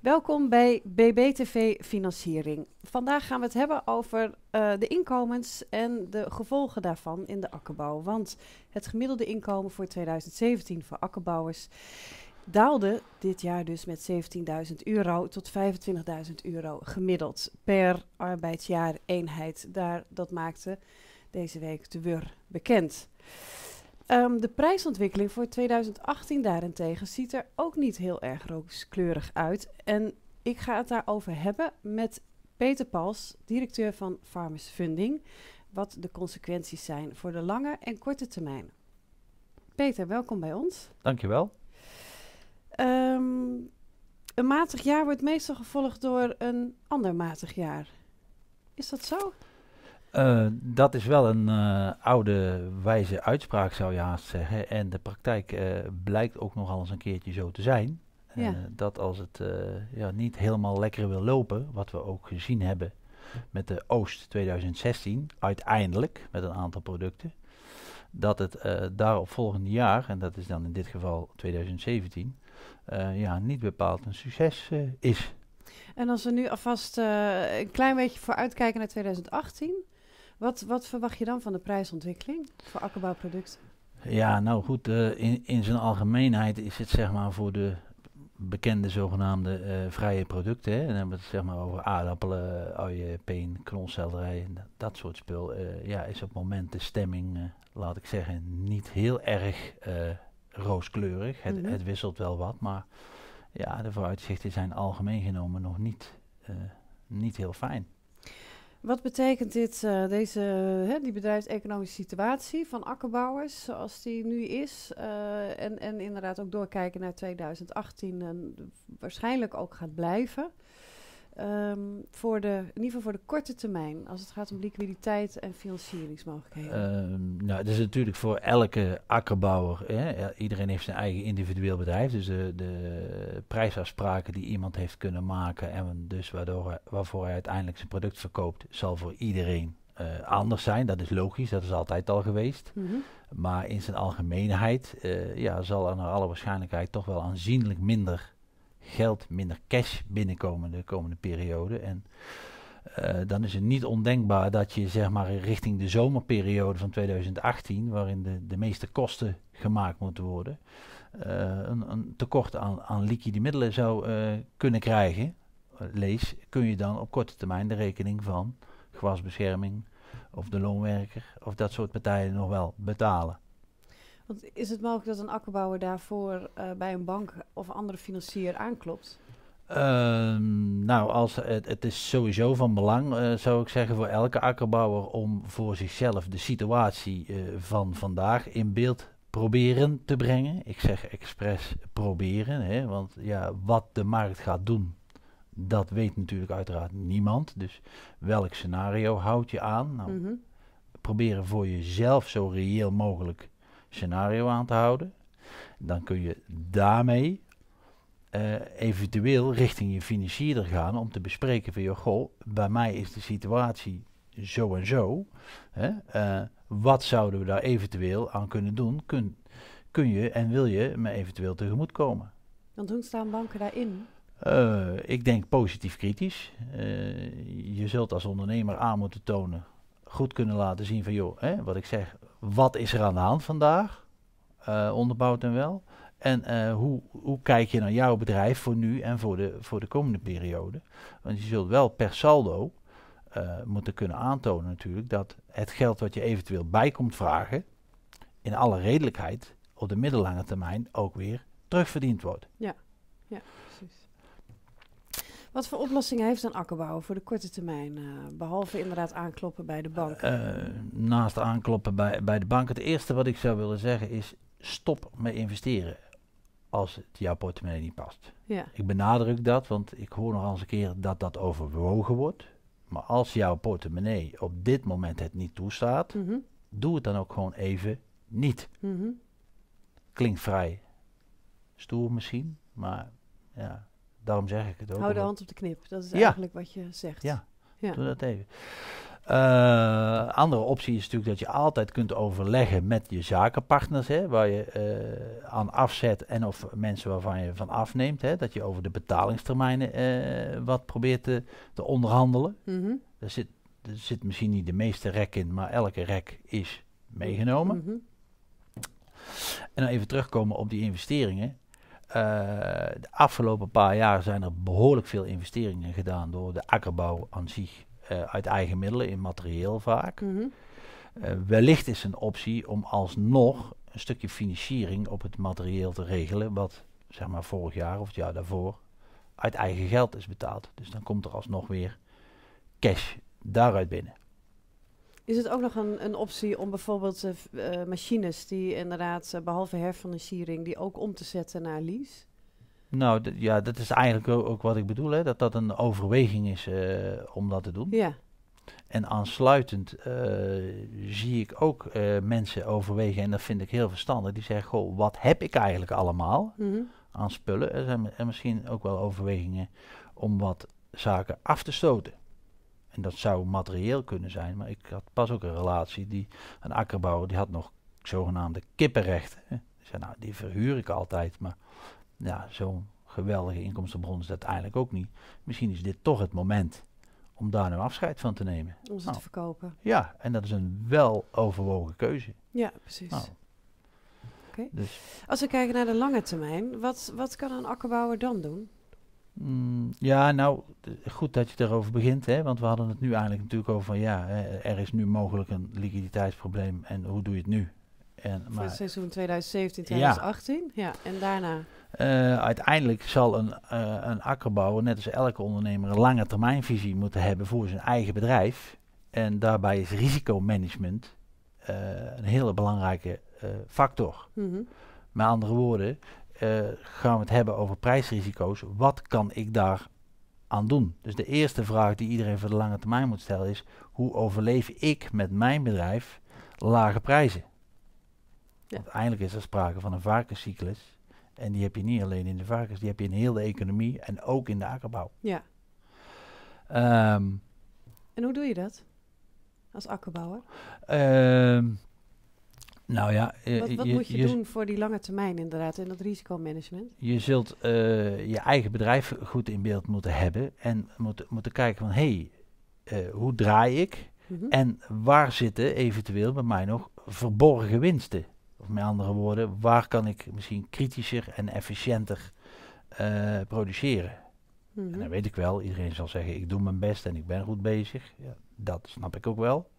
Welkom bij BBTV Financiering. Vandaag gaan we het hebben over eh, de inkomens en de gevolgen daarvan in de akkerbouw. Want het gemiddelde inkomen voor 2017 voor akkerbouwers daalde dit jaar dus met 17.000 euro tot 25.000 euro gemiddeld per arbeidsjaar eenheid. Daar, dat maakte deze week de WUR bekend. Ehm, de prijsontwikkeling voor 2018 daarentegen ziet er ook niet heel erg rooskleurig uit. En ik ga het daarover hebben met Peter Pals, directeur van Farmers Funding, wat de consequenties zijn voor de lange en korte termijn. Peter, welkom bij ons. Dankjewel. Um, een matig jaar wordt meestal gevolgd door een ander matig jaar. Is dat zo? Eh, dat is wel een eh, oude wijze uitspraak, zou je haast zeggen. En de praktijk eh, blijkt ook nogal eens een keertje zo te zijn. dat als het ja, niet helemaal lekker wil lopen, wat we ook gezien hebben met de Oost 2016, uiteindelijk met een aantal producten, dat het daarop volgende jaar, en dat is dan in dit geval 2017, ja, niet bepaald een succes is. En als we nu alvast een klein beetje vooruitkijken naar 2018. Wat, wat verwacht je dan van de prijsontwikkeling voor akkerbouwproducten? Ja, nou goed, eh, in, in zijn algemeenheid is het zeg maar voor de bekende zogenaamde eh, vrije producten. Hè. En dan hebben we het zeg maar over aardappelen, uien, peen, knolselderij en dat, soort spul. Eh, ja, is op het moment de stemming, laat ik zeggen, niet heel erg rooskleurig. Het, mhm. het, wisselt wel wat, maar ja, de vooruitzichten zijn algemeen genomen nog niet, niet heel fijn. Wat betekent dit, eh, deze, hè, die bedrijfseconomische situatie van akkerbouwers zoals die nu is? Eh, en, en inderdaad ook doorkijken naar 2018 en waarschijnlijk ook gaat blijven. Ehm, voor de, in ieder geval voor de korte termijn, als het gaat om liquiditeit en financieringsmogelijkheden? Um, nou, dat is natuurlijk voor elke akkerbouwer, hè, iedereen heeft zijn eigen individueel bedrijf, dus de, prijsafspraken die iemand heeft kunnen maken en dus waardoor, waarvoor hij uiteindelijk zijn product verkoopt, zal voor iedereen eh, anders zijn. Dat is logisch, dat is altijd al geweest. Mhm. Maar in zijn algemeenheid eh, ja, zal er naar alle waarschijnlijkheid toch wel aanzienlijk minder geld, minder cash binnenkomen de komende periode. En eh, dan is het niet ondenkbaar dat je zeg maar richting de zomerperiode van 2018, waarin de, de meeste kosten gemaakt moeten worden, eh, een, een, tekort aan, aan liquide middelen zou eh, kunnen krijgen. Lees, kun je dan op korte termijn de rekening van gewasbescherming of de loonwerker of dat soort partijen nog wel betalen is het mogelijk dat een akkerbouwer daarvoor eh, bij een bank of andere financier aanklopt? Ehm, nou, als, het, is sowieso van belang, eh, zou ik zeggen, voor elke akkerbouwer om voor zichzelf de situatie eh, van vandaag in beeld proberen te brengen. Ik zeg expres proberen, hè, want ja, wat de markt gaat doen, dat weet natuurlijk uiteraard niemand. Dus welk scenario houd je aan? Nou, mhm. Proberen voor jezelf zo reëel mogelijk scenario aan te houden. Dan kun je daarmee eh, eventueel richting je financierder gaan om te bespreken van, je goh, bij mij is de situatie zo en zo. Hè? Eh, wat zouden we daar eventueel aan kunnen doen? Kun, kun je en wil je me eventueel tegemoetkomen? Want hoe staan banken daarin? Eh, ik denk positief kritisch. je zult als ondernemer aan moeten tonen goed kunnen laten zien van joh, hè, wat ik zeg, wat is er aan de hand vandaag? Uh, onderbouwd en wel. En eh, hoe, hoe kijk je naar jouw bedrijf voor nu en voor de, voor de komende periode? Want je zult wel per saldo eh, moeten kunnen aantonen natuurlijk dat het geld wat je eventueel bij komt vragen, in alle redelijkheid op de middellange termijn ook weer terugverdiend wordt. Ja, ja precies. Wat voor oplossingen heeft een akkerbouw voor de korte termijn? Eh, behalve inderdaad aankloppen bij de bank. Eh, naast aankloppen bij, bij de bank. Het eerste wat ik zou willen zeggen is: stop met investeren als het jouw portemonnee niet past. Ja. Ik benadruk dat, want ik hoor nog eens een keer dat dat overwogen wordt. Maar als jouw portemonnee op dit moment het niet toestaat, mhm. doe het dan ook gewoon even niet. Mhm. Klinkt vrij stoer misschien, maar ja, daarom zeg ik het ook. Hou de hand op de knip, dat is eigenlijk wat je zegt. Ja, ja. doe dat even. Uh, andere optie is natuurlijk dat je altijd kunt overleggen met je zakenpartners, hè, waar je eh, aan afzet en of mensen waarvan je van afneemt. Hè, dat je over de betalingstermijnen eh, wat probeert te, te onderhandelen. Mm er, zit, zit misschien niet de meeste rek in, maar elke rek is meegenomen. Mm En dan even terugkomen op die investeringen. Eh, de afgelopen paar jaar zijn er behoorlijk veel investeringen gedaan door de akkerbouw aan zich. Eh, uit eigen middelen, in materieel vaak. Mhm. Eh, wellicht is een optie om alsnog een stukje financiering op het materieel te regelen, wat zeg maar vorig jaar of het jaar daarvoor uit eigen geld is betaald. Dus dan komt er alsnog weer cash daaruit binnen. Is het ook nog een, een optie om bijvoorbeeld eh, eh, machines die inderdaad, uh, behalve herfinanciering, die ook om te zetten naar lease? Nou, ja, dat is eigenlijk ook, wat ik bedoel, hè, dat dat een overweging is om dat te doen. Ja. En aansluitend zie ik ook mensen overwegen, en dat vind ik heel verstandig, die zeggen, goh, wat heb ik eigenlijk allemaal mhm. aan spullen? Er zijn misschien ook wel overwegingen om wat zaken af te stoten. En dat zou materieel kunnen zijn, maar ik had pas ook een relatie die een akkerbouwer die had nog zogenaamde kippenrechten. Die zei, nou, die verhuur ik altijd, maar ja, zo'n geweldige inkomstenbron is dat eigenlijk ook niet. Misschien is dit toch het moment om daar nu afscheid van te nemen. Om ze te nou, verkopen. Ja, en dat is een weloverwogen keuze. Ja, precies. Nou, dus. Als we kijken naar de lange termijn, wat, wat kan een akkerbouwer dan doen? Mm, ja, nou, goed dat je erover begint, hè, want we hadden het nu eigenlijk natuurlijk over van ja, er is nu mogelijk een liquiditeitsprobleem en hoe doe je het nu? En, maar, het seizoen 2017, 2018, ja, en daarna? Eh, uiteindelijk zal een, uh, een akkerbouwer, net als elke ondernemer, een lange termijnvisie moeten hebben voor zijn eigen bedrijf. En daarbij is risicomanagement eh, een hele belangrijke factor. Mhm. Met andere woorden, eh, gaan we het hebben over prijsrisico's. Wat kan ik daar aan doen? Dus de eerste vraag die iedereen voor de lange termijn moet stellen is: hoe overleef ik met mijn bedrijf lage prijzen? Ja. is er sprake van een varkenscyclus. En die heb je niet alleen in de varkens, die heb je in heel de economie en ook in de akkerbouw. Ja. Ehm, en hoe doe je dat als akkerbouwer? Um, nou ja, eh, wat, wat moet je, doen voor die lange termijn inderdaad en dat risicomanagement? Je zult eh, je eigen bedrijf goed in beeld moeten hebben en moeten, moeten kijken van hé, hey, eh, hoe draai ik mhm. en waar zitten eventueel bij mij nog verborgen winsten? Of met andere woorden, waar kan ik misschien kritischer en efficiënter produceren? En mhm. dan weet ik wel, iedereen zal zeggen ik doe mijn best en ik ben goed bezig. Ja, dat snap ik ook wel.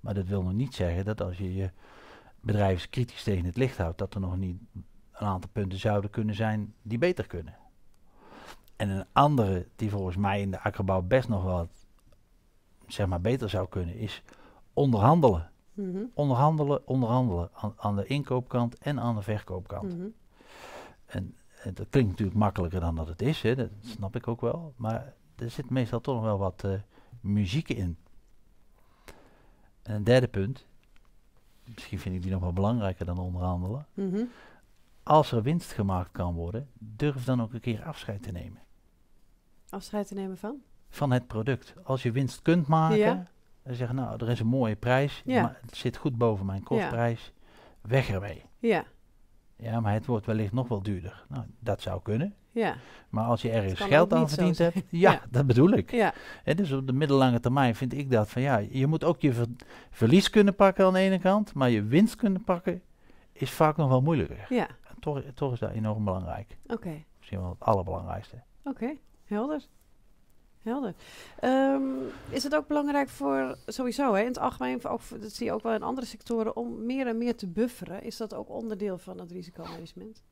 Maar dat wil nog niet zeggen dat als je je bedrijven kritisch tegen het licht houdt, dat er nog niet een aantal punten zouden kunnen zijn die beter kunnen. En een andere die volgens mij in de akkerbouw best nog wat zeg maar, beter zou kunnen, is onderhandelen. Mhm. Onderhandelen, onderhandelen. Aan, aan, de inkoopkant en aan de verkoopkant. Mhm. en, dat klinkt natuurlijk makkelijker dan dat het is, hè, dat snap ik ook wel. Maar er zit meestal toch nog wel wat eh, muziek in. En een derde punt misschien vind ik die nog wel belangrijker dan onderhandelen. Mhm. Als er winst gemaakt kan worden, durf dan ook een keer afscheid te nemen. Afscheid te nemen van? Van het product. Als je winst kunt maken, ja. en zeggen, nou, er is een mooie prijs, maar het zit goed boven mijn kostprijs, weg ermee. Ja. Ja, maar het wordt wellicht nog wel duurder. Nou, dat zou kunnen. Ja. Maar als je ergens geld aan verdiend hebt, ja, dat bedoel ik. Ja. En dus op de middellange termijn vind ik dat van ja, je moet ook je verlies kunnen pakken aan de ene kant, maar je winst kunnen pakken is vaak nog wel moeilijker. Ja. En toch, toch is dat enorm belangrijk. Oké. Misschien wel het allerbelangrijkste. Oké, helder. Helder. Ehm, is het ook belangrijk voor sowieso, hè, in het algemeen, dat zie je ook wel in andere sectoren, om meer en meer te bufferen? Is dat ook onderdeel van het risicomanagement?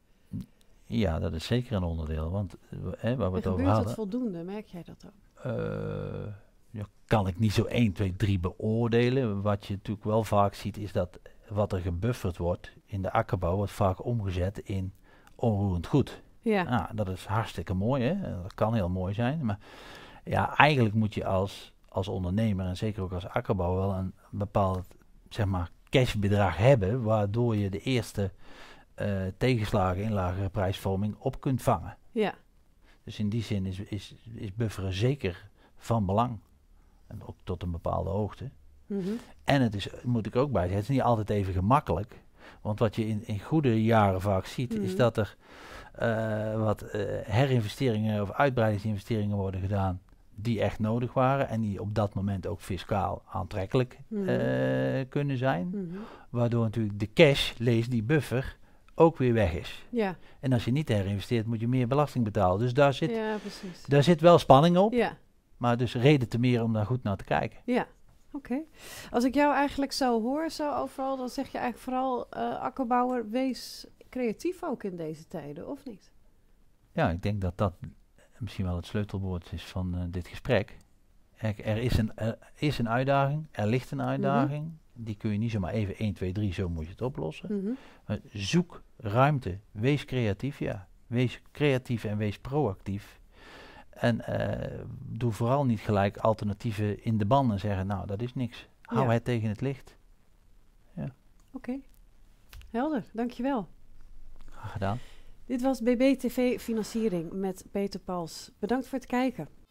Ja, dat is zeker een onderdeel. Want eh, hè, waar we het over hadden. Is dat voldoende? Merk jij dat ook? Uh, ja, kan ik niet zo 1, 2, 3 beoordelen. Wat je natuurlijk wel vaak ziet, is dat wat er gebufferd wordt in de akkerbouw, wordt vaak omgezet in onroerend goed. Ja. Nou, dat is hartstikke mooi, hè? dat kan heel mooi zijn. Maar ja, eigenlijk moet je als, als ondernemer en zeker ook als akkerbouw wel een bepaald zeg maar, cashbedrag hebben, waardoor je de eerste eh, tegenslagen in lagere prijsvorming op kunt vangen. Ja. Dus in die zin is, is, is bufferen zeker van belang. En ook tot een bepaalde hoogte. Mhm. En het is, moet ik ook bij het is niet altijd even gemakkelijk. Want wat je in, in goede jaren vaak ziet, is mhm. dat er eh, wat eh, herinvesteringen of uitbreidingsinvesteringen worden gedaan die echt nodig waren en die op dat moment ook fiscaal aantrekkelijk mhm. kunnen zijn. Waardoor natuurlijk de cash, lees die buffer, ook weer weg is. Ja. En als je niet herinvesteert, moet je meer belasting betalen. Dus daar zit, ja, Daar zit wel spanning op. Ja. Maar dus reden te meer om daar goed naar te kijken. Ja, oké. Als ik jou eigenlijk zo hoor, zo overal, dan zeg je eigenlijk vooral, eh, akkerbouwer, wees creatief ook in deze tijden, of niet? Ja, ik denk dat dat misschien wel het sleutelwoord is van eh, dit gesprek. Er, is, een, er is een uitdaging, er ligt een mhm. uitdaging. Die kun je niet zomaar even 1, 2, 3, zo moet je het oplossen. Mhm. zoek ruimte. Wees creatief, ja. Wees creatief en wees proactief. En eh, doe vooral niet gelijk alternatieven in de ban en zeggen, nou, dat is niks. Hou het tegen het licht. Ja. Oké. Helder, dankjewel. Graag gedaan. Dit was BBTV Financiering met Peter Pals. Bedankt voor het kijken.